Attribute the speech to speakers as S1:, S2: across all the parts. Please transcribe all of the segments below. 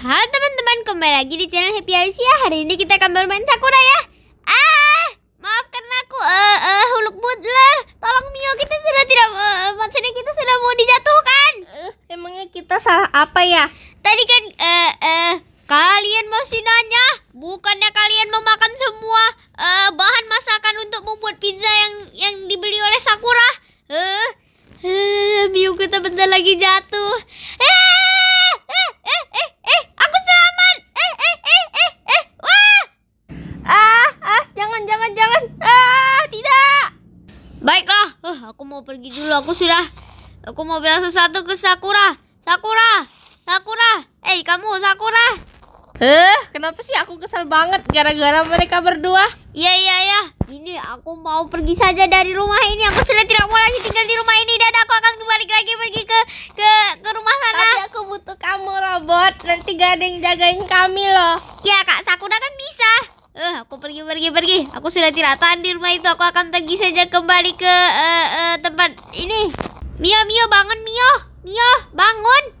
S1: Halo teman-teman, kembali lagi di channel Happy Aisyah. Hari ini kita akan bermain Sakura ya Ah, karena aku, uh, uh, Huluk Butler Tolong Mio, kita sudah tidak, uh, maksudnya kita sudah mau dijatuhkan uh, Emangnya kita salah apa ya? Tadi kan, uh, uh, kalian masih nanya Bukannya kalian memakan semua uh, bahan masakan untuk membuat pizza yang yang dibeli oleh Sakura Uh, uh Mio kita bentar lagi jatuh Eh Baiklah, uh, aku mau pergi dulu. Aku sudah aku mau bilang sesuatu ke Sakura. Sakura, Sakura. Eh, hey, kamu Sakura. Eh, kenapa sih aku kesal banget gara-gara mereka berdua? Iya, iya, iya. Ini aku mau pergi saja dari rumah ini. Aku sudah tidak mau lagi tinggal di rumah ini dan aku akan kembali lagi pergi ke ke ke rumah sana. Tapi aku butuh kamu, robot. Nanti gak ada yang jagain kami loh pergi pergi pergi. Aku sudah tidak tahan di rumah itu. Aku akan pergi saja kembali ke uh, uh, tempat ini. Mio Mio bangun Mio. Mio bangun.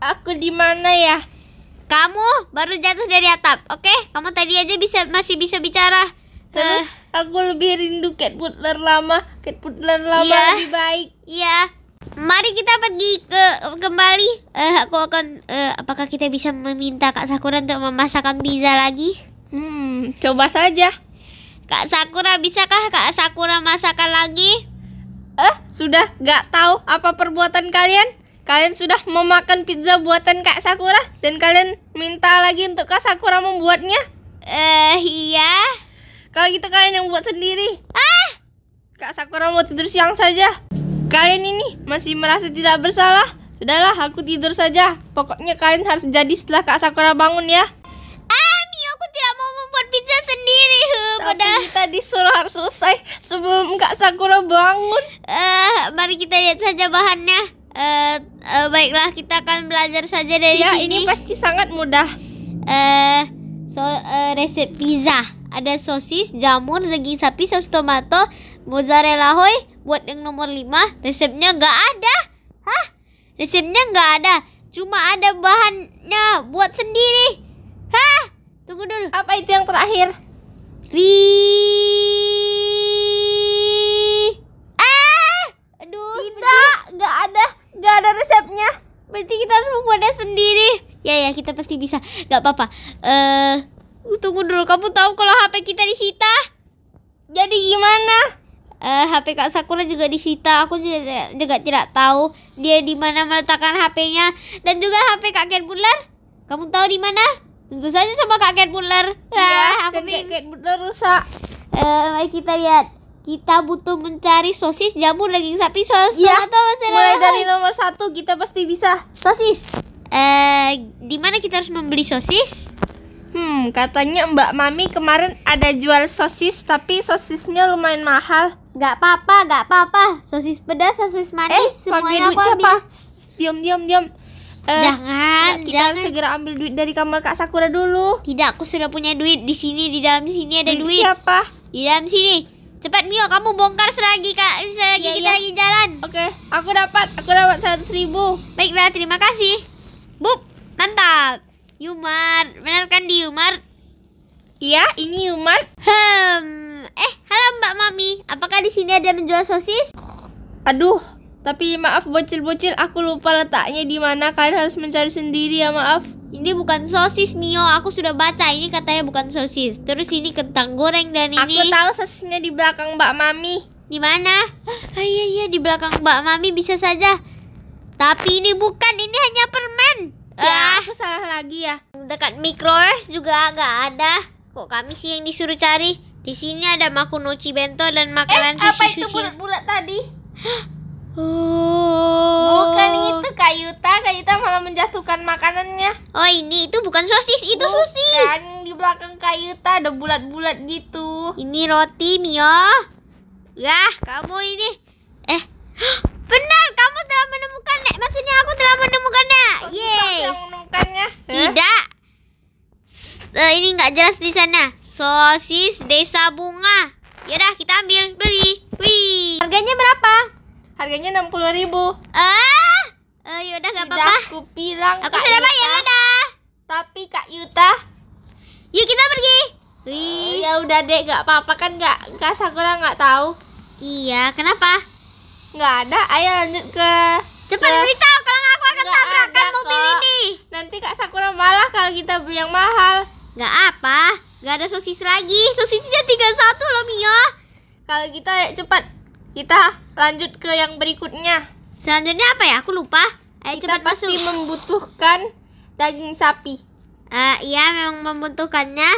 S1: Aku di mana ya? Kamu baru jatuh dari atap. Oke, okay? kamu tadi aja bisa masih bisa bicara. Terus uh, aku lebih rindu cat butler lama. Cat butler lama iya, lebih baik. Iya. Mari kita pergi ke kembali. Uh, aku akan uh, apakah kita bisa meminta Kak Sakura untuk memasakkan pizza lagi? Hmm, Coba saja. Kak Sakura, bisakah Kak Sakura masakan lagi? Eh, sudah gak tahu apa perbuatan kalian? Kalian sudah memakan pizza buatan Kak Sakura dan kalian minta lagi untuk Kak Sakura membuatnya? Eh, iya. Kalau gitu kalian yang buat sendiri. Ah! Kak Sakura mau tidur siang saja. Kalian ini masih merasa tidak bersalah? Sudahlah, aku tidur saja. Pokoknya kalian harus jadi setelah Kak Sakura bangun ya sendiri pada kita disuruh harus selesai sebelum Kak Sakura bangun. Uh, mari kita lihat saja bahannya. Uh, uh, baiklah kita akan belajar saja dari ya, sini. ini pasti sangat mudah. Uh, so uh, resep pizza. Ada sosis, jamur, daging sapi, saus tomato, mozzarella hoy. Buat yang nomor 5, resepnya nggak ada. Hah? Resepnya nggak ada. Cuma ada bahannya buat sendiri. Hah? Tunggu dulu. Apa itu yang terakhir? Ri. eh, aduh. Tidak, nggak ada, nggak ada resepnya. Berarti kita harus membuatnya sendiri. Ya ya, kita pasti bisa. Gak apa-apa. Eh, uh, tunggu dulu. Kamu tahu kalau HP kita disita? Jadi gimana? Eh, Uh, HP Kak Sakura juga disita. Aku juga, juga tidak tahu dia di mana meletakkan HP-nya dan juga HP Kak Ken Bulan. Kamu tahu di mana? Tentu saja sama Kak Cat Butler. ya ah, Kak Cat Butler rusak. Uh, mari kita lihat. Kita butuh mencari sosis, jamur, daging sapi, sosis, ya, atau masih mulai dari nomor satu kita pasti bisa. Sosis. Eh, di mana kita harus membeli sosis? Hmm, katanya Mbak Mami kemarin ada jual sosis, tapi sosisnya lumayan mahal. Gak apa-apa, gak apa-apa. Sosis pedas, sosis manis, eh, semuanya aku ambil. siapa? Diam, diam, diam Eh, jangan, ya, kita jangan. segera ambil duit dari kamar Kak Sakura dulu. Tidak, aku sudah punya duit di sini, di dalam sini ada duit. duit. Siapa? Di dalam sini. Cepat Mio, kamu bongkar selagi Kak, selagi ya, kita ya. lagi jalan. Oke, aku dapat, aku dapat seratus ribu. Baiklah, terima kasih. Bup, mantap. Yumar, benar kan di Yumar? Iya, ini Yumar. Hmm, eh, halo Mbak Mami, apakah di sini ada menjual sosis? Aduh, tapi maaf bocil-bocil aku lupa letaknya di mana. Kalian harus mencari sendiri ya, maaf. Ini bukan sosis Mio, aku sudah baca ini katanya bukan sosis. Terus ini kentang goreng dan ini Aku tahu sosisnya di belakang Mbak Mami. Di mana? Ah, iya iya di belakang Mbak Mami bisa saja. Tapi ini bukan, ini hanya permen. Ya, ah. aku salah lagi ya. Dekat microwave juga nggak ada. Kok kami sih yang disuruh cari? Di sini ada makunochi bento dan eh, makanan eh, sushi. Eh, apa itu bulat-bulat tadi? Oh. Bukan itu Kak Yuta, Kak Yuta malah menjatuhkan makanannya. Oh ini itu bukan sosis, itu bukan, sushi. Bukan, di belakang Kak Yuta ada bulat-bulat gitu. Ini roti Mio. Yah kamu ini. Eh benar kamu telah menemukannya. Maksudnya aku telah menemukannya. Oh, Yeay. menemukannya. Eh? Tidak. Uh, ini nggak jelas di sana. Sosis desa bunga. Yaudah kita ambil beli. Wih. Harganya berapa? Harganya enam puluh ribu Ah, uh, yaudah gak apa-apa aku bilang Aku Kak sudah bayar, dadah Tapi Kak Yuta Yuk kita pergi eh, Wih. Uh, ya udah deh, gak apa-apa kan gak, Kak Sakura gak tahu. Iya, kenapa? Nggak ada, ayo lanjut ke Cepat ke... beritahu kalau nggak aku akan tabrakan mobil kok. ini Nanti Kak Sakura malah kalau kita beli yang mahal nggak apa, Nggak ada sosis lagi Sosisnya tiga satu loh Mio Kalau kita gitu, ayo cepat kita lanjut ke yang berikutnya. Selanjutnya apa ya? Aku lupa. Ayo kita pasti masuk. membutuhkan daging sapi. Uh, iya, memang membutuhkannya.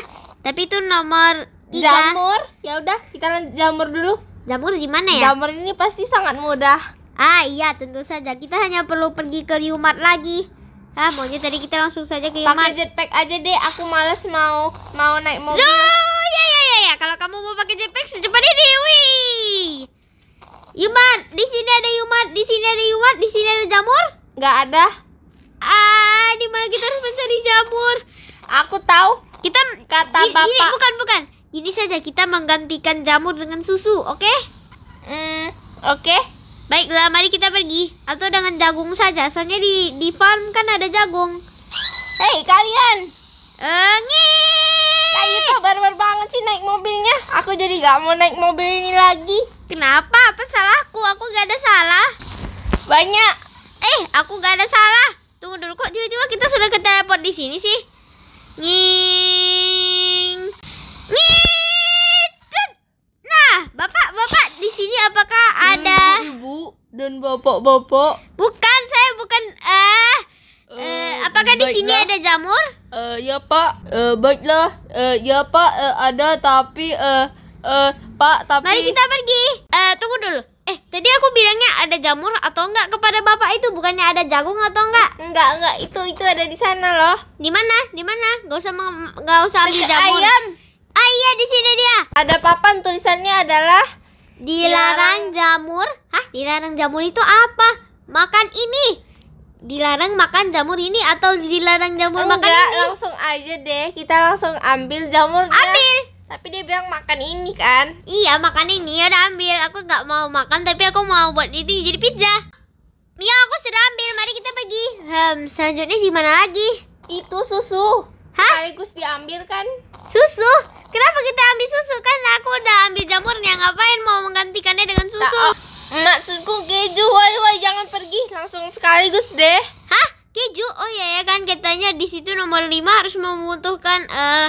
S1: Tapi itu nomor tiga. Jamur. Ya udah, kita lanjut jamur dulu. Jamur gimana ya? Jamur ini pasti sangat mudah. Ah iya, tentu saja. Kita hanya perlu pergi ke Yumat lagi. Ah, maunya tadi kita langsung saja ke Yumat. Pakai jetpack aja deh. Aku males mau mau naik mobil. joo ya ya ya ya. Kalau kamu mau pakai jetpack secepatnya deh. Wih. Yuman, di sini ada Yuman, di sini ada Yuman, di sini ada jamur? Gak ada. Ah, di mana kita harus mencari jamur? Aku tahu. Kita kata gini, bapak. Gini, bukan bukan. Ini saja kita menggantikan jamur dengan susu, oke? Okay? Eh, hmm, oke. Okay. Baiklah, mari kita pergi. Atau dengan jagung saja. Soalnya di di farm kan ada jagung. Hei, kalian. Eh, Kayu itu barbar banget sih naik mobilnya. Aku jadi gak mau naik mobil ini lagi. Kenapa? Apa salahku? Aku gak ada salah. Banyak. Eh, aku gak ada salah. Tunggu dulu kok tiba-tiba kita sudah ke teleport di sini sih. Nying. Nying. Nah, Bapak, Bapak, di sini apakah ada hmm, Ibu, dan Bapak-bapak? Bukan, saya bukan eh uh, uh, apakah di sini ada jamur? Eh, uh, ya Pak. uh, baiklah. Eh, uh, ya Pak, uh, ada tapi eh uh, uh, Pak, tapi Mari kita pergi. Eh, tunggu dulu. Eh, tadi aku bilangnya ada jamur atau enggak kepada Bapak itu, bukannya ada jagung atau enggak? Enggak, enggak. Itu itu ada di sana loh. Di mana? Di mana? Enggak usah enggak usah ambil jamur. Ayam. Ah iya di sini dia. Ada papan tulisannya adalah
S2: dilarang,
S1: jamur. Hah, dilarang jamur itu apa? Makan ini dilarang makan jamur ini atau dilarang jamur Enggak, makan ini? langsung aja deh. Kita langsung ambil jamurnya. Ambil tapi dia bilang makan ini kan iya makan ini ya udah ambil aku nggak mau makan tapi aku mau buat ini jadi pizza Mia aku sudah ambil mari kita pergi hmm, selanjutnya di mana lagi itu susu Hah? sekaligus diambil kan susu kenapa kita ambil susu kan aku udah ambil jamurnya ngapain mau menggantikannya dengan susu oh. maksudku keju woi woi jangan pergi langsung sekaligus deh hah keju oh iya ya kan katanya di situ nomor 5 harus membutuhkan eh uh,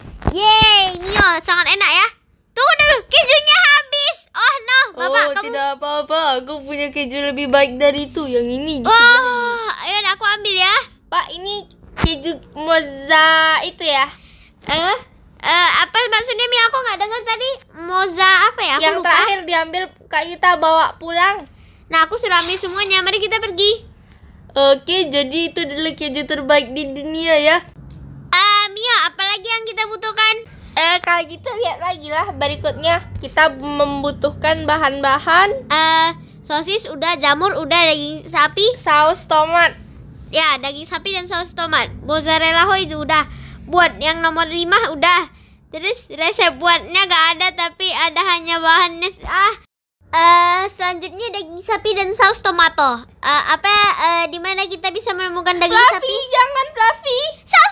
S1: Yeay, Nio, sangat enak ya. Tunggu dulu, kejunya habis. Oh no, Bapak, oh, kamu... tidak apa-apa. Aku punya keju lebih baik dari itu, yang ini. Wah, oh, ayo aku ambil ya. Pak, ini keju moza itu ya? Eh, uh, uh, apa maksudnya Mi? Aku nggak dengar tadi. Moza apa ya? Aku yang lupa. terakhir diambil Kak Yuta bawa pulang. Nah, aku sudah ambil semuanya. Mari kita pergi. Oke, jadi itu adalah keju terbaik di dunia ya. Mia, apalagi yang kita butuhkan? Eh, kalau gitu lihat lagi lah berikutnya. Kita membutuhkan bahan-bahan. Eh, sosis udah, jamur udah, daging sapi, saus tomat. Ya, daging sapi dan saus tomat. Mozzarella hoy itu udah. Buat yang nomor 5 udah. Terus resep buatnya gak ada tapi ada hanya bahannya ah. Uh, selanjutnya daging sapi dan saus tomato. Uh, apa uh, di mana kita bisa menemukan daging Fluffy, sapi? jangan Fluffy. Saus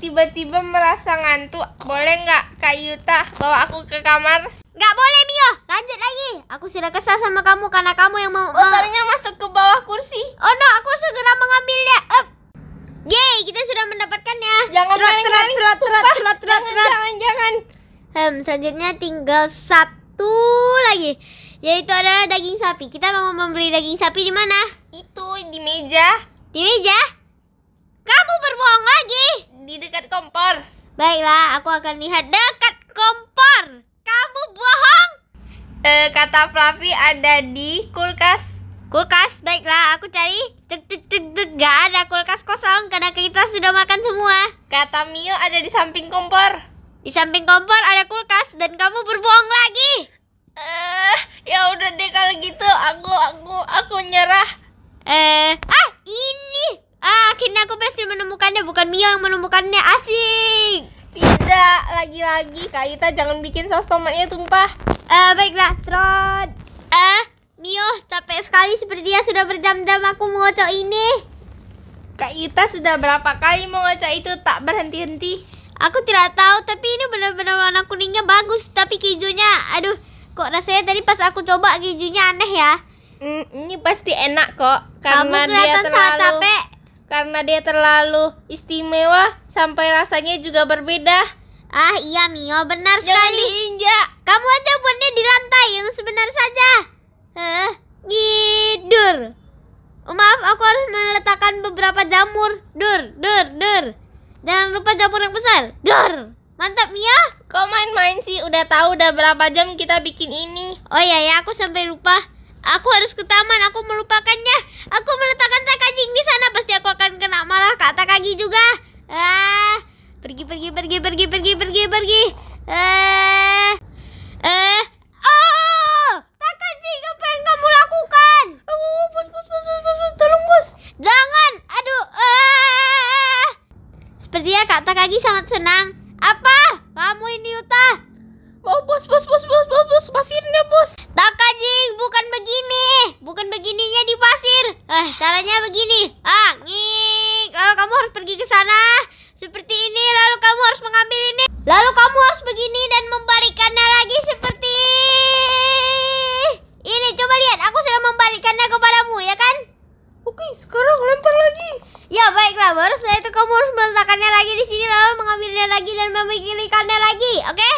S1: tiba-tiba merasa ngantuk, boleh nggak Kak Yuta bawa aku ke kamar? Nggak boleh Mio, lanjut lagi. Aku sudah kesal sama kamu karena kamu yang mau. Otornya oh, eh. masuk ke bawah kursi. Oh no, aku segera mengambilnya. Up. Yeay, kita sudah mendapatkannya. Jangan maling-maling, jangan, jangan, jangan. Hmm, selanjutnya tinggal satu lagi, yaitu adalah daging sapi. Kita mau membeli daging sapi di mana? Itu di meja. Di meja? Kamu berbohong lagi di dekat kompor. Baiklah, aku akan lihat dekat kompor. Kamu bohong. Eh, kata Fluffy ada di kulkas. Kulkas, baiklah, aku cari. Cek cek cek cek, gak ada kulkas kosong karena kita sudah makan semua. Kata Mio ada di samping kompor. Di samping kompor ada kulkas dan kamu berbohong lagi. Eh, uh, ya udah deh kalau gitu, aku aku aku nyerah. Eh, ah! Akhirnya aku berhasil menemukannya, bukan Mio yang menemukannya. Asik. Tidak, lagi-lagi Kak Ita jangan bikin saus tomatnya tumpah. Eh, uh, baiklah, Tron. Eh, uh, Mio, capek sekali sepertinya sudah berjam-jam aku mengocok ini. Kak Ita sudah berapa kali mengocok itu tak berhenti-henti? Aku tidak tahu, tapi ini benar-benar warna kuningnya bagus, tapi kejunya aduh, kok rasanya tadi pas aku coba kejunya aneh ya. Mm, ini pasti enak kok karena Kamu kelihatan dia terlalu... sangat capek karena dia terlalu istimewa sampai rasanya juga berbeda. Ah iya Mio benar Jangan sekali. diinjak. Kamu aja buatnya di lantai yang sebenar saja. Eh, gidur. Oh, maaf aku harus meletakkan beberapa jamur. Dur, dur, dur. Jangan lupa jamur yang besar. Dur. Mantap Mia. Kok main-main sih? Udah tahu udah berapa jam kita bikin ini. Oh iya ya, aku sampai lupa. Aku harus ke taman, aku melupakannya. Aku meletakkan tak anjing di sana, pasti aku akan kena marah kak juga. Ah, pergi pergi pergi pergi pergi pergi pergi. Eh, eh, oh, tak apa yang kamu lakukan? oh, bos bos bos bos bos, tolong bos. Jangan, aduh. Eh. Sepertinya kak sangat senang. Apa? Kamu ini uta? Oh bos bos bos bos bos bos, ini bos anjing, bukan begini. Bukan begininya di pasir. Eh, caranya begini. Ah, ngik. Lalu kamu harus pergi ke sana. Seperti ini, lalu kamu harus mengambil ini. Lalu kamu harus begini dan membalikannya lagi seperti ini. Coba lihat, aku sudah membalikannya kepadamu, ya kan? Oke, sekarang lempar lagi. Ya baiklah, baru setelah itu kamu harus meletakkannya lagi di sini lalu mengambilnya lagi dan memikirkannya lagi, oke? Okay?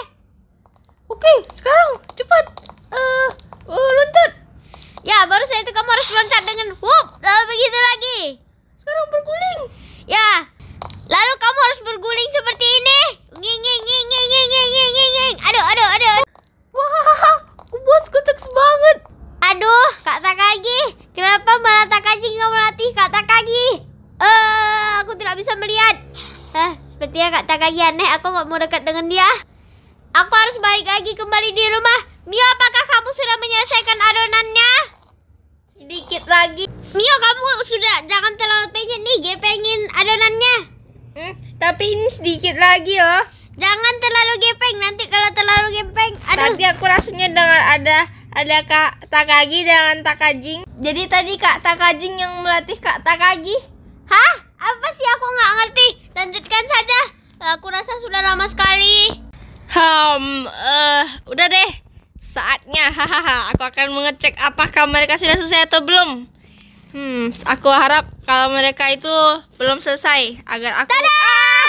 S1: Oke, sekarang cepat. Uh, Oh, loncat. Ya, baru saya itu kamu harus loncat dengan whoop. lalu begitu lagi. Sekarang berguling. Ya. Lalu kamu harus berguling seperti ini. Nging nging nging nging nging nging nging nging. Aduh, aduh, aduh. Wah, aku bos kocak banget. Aduh, Kak Takagi, kenapa malah Takagi nggak melatih Kak Takagi? Eh, uh, aku tidak bisa melihat. Hah, eh, sepertinya Kak Takagi aneh, aku nggak mau dekat dengan dia. Aku harus balik lagi kembali di rumah. Mio, apakah kamu sudah menyelesaikan adonannya? Sedikit lagi. Mio, kamu sudah jangan terlalu pengen nih, gue pengen adonannya. Hmm, tapi ini sedikit lagi loh. Jangan terlalu gepeng, nanti kalau terlalu gepeng, aduh. Tadi aku rasanya dengan ada ada Kak Takagi dengan Takajing. Jadi tadi Kak Takajing yang melatih Kak Takagi. Hah? Apa sih aku nggak ngerti? Lanjutkan saja. Aku rasa sudah lama sekali. Hmm, uh, udah deh. Saatnya, hahaha, aku akan mengecek apakah mereka sudah selesai atau belum. Hmm, aku harap kalau mereka itu belum selesai agar aku. Tada! Ah!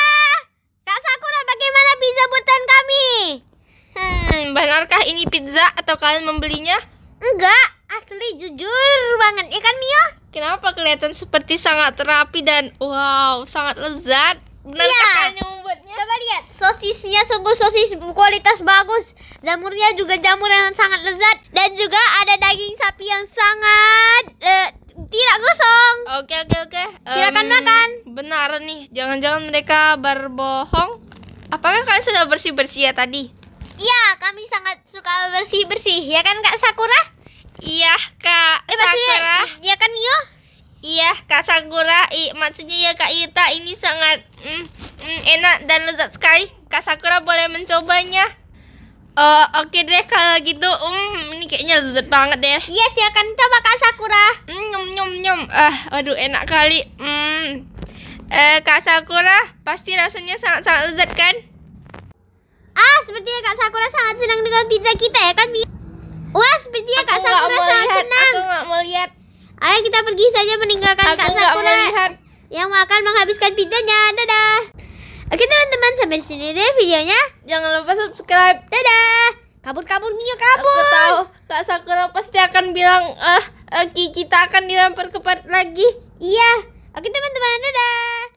S1: Kak Sakura, bagaimana pizza buatan kami? Hmm, benarkah ini pizza atau kalian membelinya? Enggak, asli jujur banget, ya kan Mio? Kenapa kelihatan seperti sangat rapi dan wow, sangat lezat? Iya. Coba lihat, sosisnya sungguh sosis kualitas bagus. Jamurnya juga jamur yang sangat lezat dan juga ada daging sapi yang sangat uh, tidak gosong. Oke, oke, oke. Silakan um, makan. Benar nih, jangan-jangan mereka berbohong. Apakah kalian sudah bersih-bersih ya tadi? Iya, kami sangat suka bersih-bersih, ya kan Kak Sakura? Iya, Kak eh, Sakura. Iya kan Mio? Iya, Kak Sakura, i, maksudnya ya Kak Ita, ini sangat mm, mm, enak dan lezat sekali. Kak Sakura boleh mencobanya. Oh, oke okay deh kalau gitu. Mm, ini kayaknya lezat banget deh. Iya, yes, silakan coba Kak Sakura. Mm, nyum nyum nyum. Ah, aduh enak kali. Mm. Eh, Kak Sakura, pasti rasanya sangat-sangat lezat kan? Ah, sepertinya Kak Sakura sangat senang dengan pizza kita ya kan, Mi? Wah, sepertinya aku Kak Sakura sangat lihat. senang. Aku nggak mau lihat. Ayo kita pergi saja meninggalkan Aku Kak Sakura yang akan menghabiskan pizzanya. Dadah. Oke teman-teman sampai di sini deh videonya. Jangan lupa subscribe. Dadah. Kabur-kabur Mio kabur. Aku tahu Kak Sakura pasti akan bilang eh uh, uh, kita akan dilempar ke part lagi. Iya. Oke teman-teman dadah.